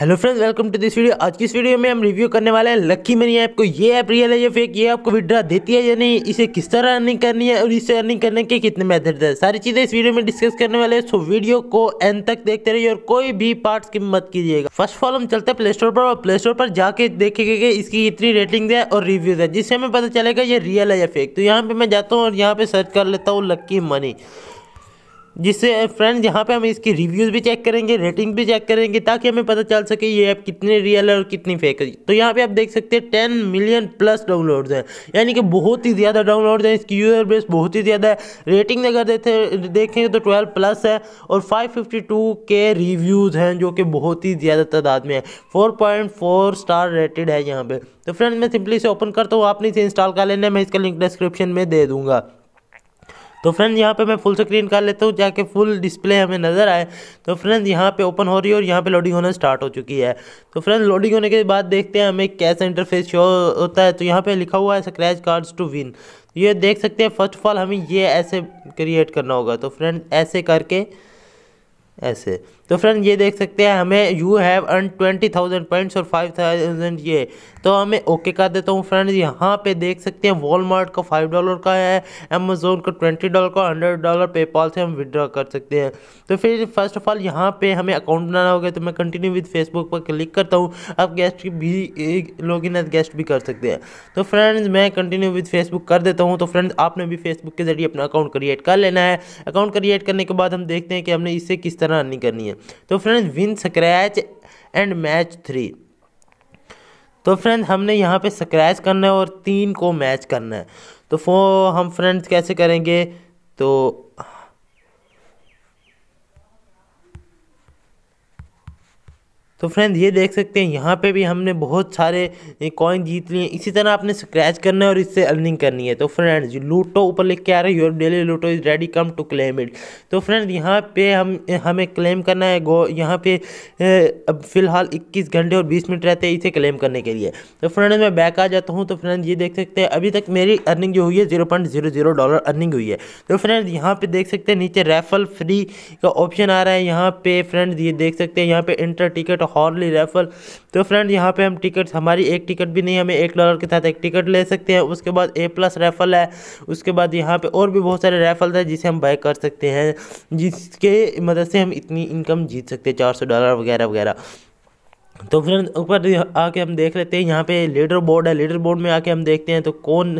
hello friends welcome to this video आज की इस वीडियो में हम रिव्यू करने वाले हैं लक्की मनी ऐप को ये ऐप रियल है या फेक ये आपको विड्रा देती है या नहीं इसे किस तरह अर्निंग करनी है और इसे अर्निंग करने के कितने मेथड है सारी चीज़ें इस वीडियो में डिस्कस करने वाले हैं सो वीडियो को एंड तक देखते रहिए और कोई भी पार्ट की मत कीजिएगा फर्स्ट ऑफ ऑल हम चलते हैं प्ले स्टोर पर और प्ले स्टोर पर जाके देखेंगे कि इसकी कितनी रेटिंग है और रिव्यूज है जिससे हमें पता चलेगा ये रियल है या फेक तो यहाँ पर मैं जाता हूँ और यहाँ पर सर्च कर लेता हूँ लक्की मनी जिससे फ्रेंड्स यहाँ पे हम इसकी रिव्यूज़ भी चेक करेंगे रेटिंग भी चेक करेंगे ताकि हमें पता चल सके ये ऐप कितनी रियल है और कितनी फेक है तो यहाँ पे आप देख सकते हैं टेन मिलियन प्लस डाउनलोड्स हैं यानी कि बहुत ही ज़्यादा डाउनलोड्स हैं इसकी यूज़र बेस बहुत ही ज़्यादा है रेटिंग अगर देखें देखेंगे तो ट्वेल्व प्लस है और फाइव के रिव्यूज़ हैं जो कि बहुत ही ज़्यादा तादाद में है फोर स्टार रेटेड है यहाँ पर तो फ्रेंड मैं सिंपली से ओपन करता हूँ आपने इसे इंस्टॉल कर लेना मैं इसका लिंक डिस्क्रिप्शन में दे दूँगा तो फ्रेंड यहाँ पे मैं फुल स्क्रीन कर लेता हूँ जाके फुल डिस्प्ले हमें नज़र आए तो फ्रेंड यहाँ पे ओपन हो रही है और यहाँ पे लोडिंग होना स्टार्ट हो चुकी है तो फ्रेंड लोडिंग होने के बाद देखते हैं हमें कैसा इंटरफेस शो होता है तो यहाँ पे लिखा हुआ है स्क्रैच कार्ड्स टू विन ये देख सकते हैं फर्स्ट ऑफ ऑल हमें ये ऐसे क्रिएट करना होगा तो फ्रेंड ऐसे करके ऐसे तो फ्रेंड ये देख सकते हैं हमें you have earn twenty thousand points और फाइव थाउजेंड ये तो हमें ओके कर देता हूँ फ्रेंड यहाँ पे देख सकते हैं वॉलमार्ट का फाइव डॉलर का है अमेजोन का ट्वेंटी डॉलर का हंड्रेड डॉलर पेपाल से हम विड्रॉ कर सकते हैं तो फिर फर्स्ट ऑफ ऑल यहाँ पे हमें अकाउंट बनाना होगा तो मैं कंटिन्यू विद फेसबुक पर क्लिक करता हूँ आप गेस्ट भी लॉग इन एज गेस्ट भी कर सकते हैं तो फ्रेंड्स मैं कंटिन्यू विद फेसबुक कर देता हूँ तो फ्रेंड्स आपने भी फेसबुक के जरिए अपना अकाउंट क्रिएट कर लेना है अकाउंट क्रिएट करने के बाद हम देखते हैं कि हमने इससे किस तरह अर्निंग करनी है तो friends win scratch and match three तो फ्रेंड हमने यहाँ पे स्क्रैच करना है और तीन को मैच करना है तो फो हम फ्रेंड्स कैसे करेंगे तो तो फ्रेंड ये देख सकते हैं यहाँ पे भी हमने बहुत सारे कॉइन जीत लिए इसी तरह आपने स्क्रैच करना है और इससे अर्निंग करनी है तो फ्रेंड्स लूटो ऊपर लिख के आ रहे हैं your daily lotto is ready come to claim it तो फ्रेंड यहाँ पे हम हमें क्लेम करना है गो यहाँ पे अब फिलहाल इक्कीस घंटे और बीस मिनट रहते हैं इसे क्लेम करने के लिए तो फ्रेंड मैं बैक आ जाता हूँ तो फ्रेंड ये देख सकते हैं अभी तक मेरी अर्निंग जो हुई है zero point zero zero dollar earning हुई है तो फ्रेंड यहाँ पर देख सकते हैं नीचे रेफल फ्री का ऑप्शन आ रहा है यहाँ पे फ्रेंड ये देख सकते हैं यहाँ पर इंटर टिकट हॉर्ली रेफल तो फ्रेंड यहाँ पे हम टिकट हमारी एक टिकट भी नहीं हमें एक डॉलर के साथ एक टिकट ले सकते हैं उसके बाद ए प्लस रेफल है उसके बाद यहाँ पे और भी बहुत सारे रेफल है जिसे हम बाय कर सकते हैं जिसके मदद मतलब से हम इतनी इनकम जीत सकते हैं चार सौ डॉलर वगैरह वगैरह तो फ्रेंड ऊपर आके हम देख लेते हैं यहाँ पे लीडर बोर्ड है लीडर बोर्ड में आके हम देखते हैं तो कौन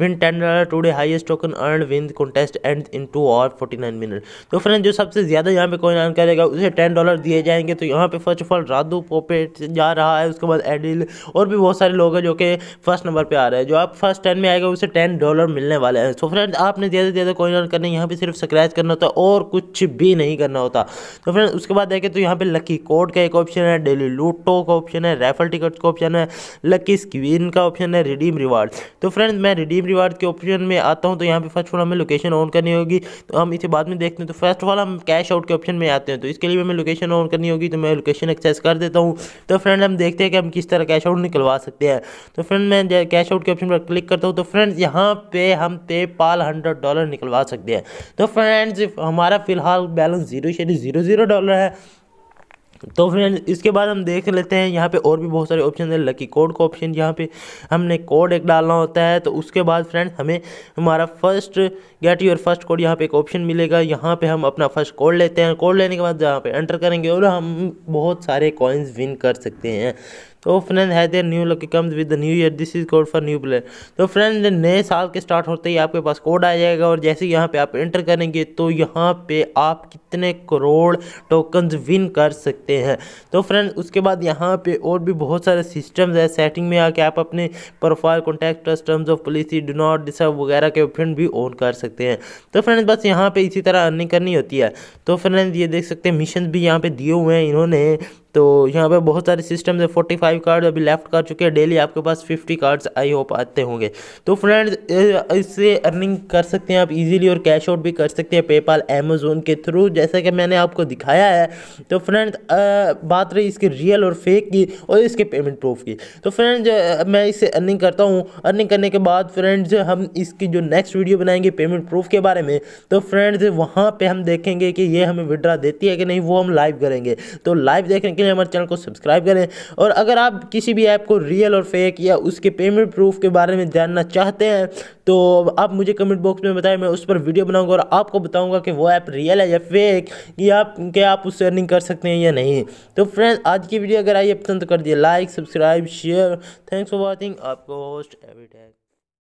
win ten dollar today highest token earn win contest end in two और फोर्टी नाइन मिनट तो फ्रेंड जो सबसे ज़्यादा यहाँ पे कोई अर्न करेगा उसे टेन डॉलर दिए जाएंगे तो यहाँ पे फर्स्ट ऑफ ऑल राधू पोपेट जा रहा है उसके बाद एडिल और भी बहुत सारे लोग हैं जो कि फर्स्ट नंबर पर आ रहे हैं जो आप फर्स्ट टेन में आएगा उसे टेन डॉलर मिलने वाले हैं तो फ्रेंड आपने ज़्यादा से ज़्यादा कोई अर्न करना यहाँ पर सिर्फ स्क्रैच करना होता है और कुछ भी नहीं करना होता तो फ्रेंड उसके बाद देखें तो यहाँ पर लकी कोड का एक ऑप्शन है डेली लूट टोटो का ऑप्शन है रेफल टिकट का ऑप्शन है लकी स्क्रीन का ऑप्शन है रिडीम रिवार्ड तो फ्रेंड्स मैं रिडीम रिवार्ड के ऑप्शन में आता हूँ तो यहाँ पे फर्स्ट ऑफ हमें लोकेशन ऑन करनी होगी तो हम इसे बाद में देखते हैं तो फर्स्ट ऑफ ऑल हम कैश आउट के ऑप्शन में आते हैं तो इसके लिए हमें लोकेशन ऑन करनी होगी तो मैं लोकेशन एक्सेस कर देता हूँ तो फ्रेंड हम देखते हैं कि हम किस तरह कैश आउट निकलवा सकते हैं तो फ्रेंड मैं कैश आउट के ऑप्शन पर क्लिक करता हूँ तो फ्रेंड्स यहाँ पे हम पे पाल हंड्रेड डॉलर निकलवा सकते हैं तो फ्रेंड्स हमारा फिलहाल बैलेंस जीरो शेरी जीरो जीरो डॉलर है तो फ्रेंड इसके बाद हम देख लेते हैं यहाँ पे और भी बहुत सारे ऑप्शन है लकी कोड का को ऑप्शन यहाँ पे हमने कोड एक डालना होता है तो उसके बाद फ्रेंड हमें हमारा first get your first code यहाँ पे एक ऑप्शन मिलेगा यहाँ पे हम अपना फर्स्ट कोड लेते हैं कोड लेने के बाद यहाँ पे एंटर करेंगे और हम बहुत सारे कॉइन्स विन कर सकते हैं तो फ्रेंड है there new luck comes with the new year this is code for new player तो फ्रेंड नए साल के स्टार्ट होते ही आपके पास कोड आ जाएगा और जैसे यहाँ पे आप एंटर करेंगे तो यहाँ पे आप कितने करोड़ टोकन विन कर सकते हैं तो फ्रेंड उसके बाद यहाँ पे और भी बहुत सारे सिस्टम्स है सेटिंग में आके आप अपने profile contact terms of policy do not deserve वगैरह के ऑप्शन भी ऑन कर सकते हैं तो फ्रेंड बस यहाँ पे इसी तरह अर्निंग करनी होती है तो फ्रेंड ये देख सकते हैं मिशन भी यहाँ पे दिए हुए हैं इन्होंने तो यहाँ पे बहुत सारे सिस्टम है फोर्टी फाइव कार्ड अभी लेफ्ट कर चुके हैं डेली आपके पास फिफ्टी कार्ड्स आई होप आते होंगे तो फ्रेंड्स इससे अर्निंग कर सकते हैं आप इजीली और कैश आउट भी कर सकते हैं पेपाल अमेजोन के थ्रू जैसा कि मैंने आपको दिखाया है तो फ्रेंड्स बात रही इसके रियल और फेक की और इसके पेमेंट प्रूफ की तो फ्रेंड्स मैं इससे अर्निंग करता हूँ अर्निंग करने के बाद फ्रेंड्स हम इसकी जो नेक्स्ट वीडियो बनाएंगे पेमेंट प्रूफ के बारे में तो फ्रेंड्स वहाँ पर हम देखेंगे कि ये हमें विड्रा देती है कि नहीं वो हम लाइव करेंगे तो लाइव देखने के लिए हमारे चैनल को सब्सक्राइब करें और अगर आप किसी भी ऐप को रियल और फेक या उसके पेमेंट प्रूफ के बारे में जानना चाहते हैं तो आप मुझे कमेंट बॉक्स में बताएं मैं उस पर वीडियो बनाऊंगा और आपको बताऊंगा कि वो ऐप रियल है या फेक या आप क्या आप उससे अर्निंग कर सकते हैं या नहीं तो फ्रेंड्स आज की वीडियो अगर आई पसंद तो कर दिए like subscribe share thanks for watching आपको होस्ट एविटेक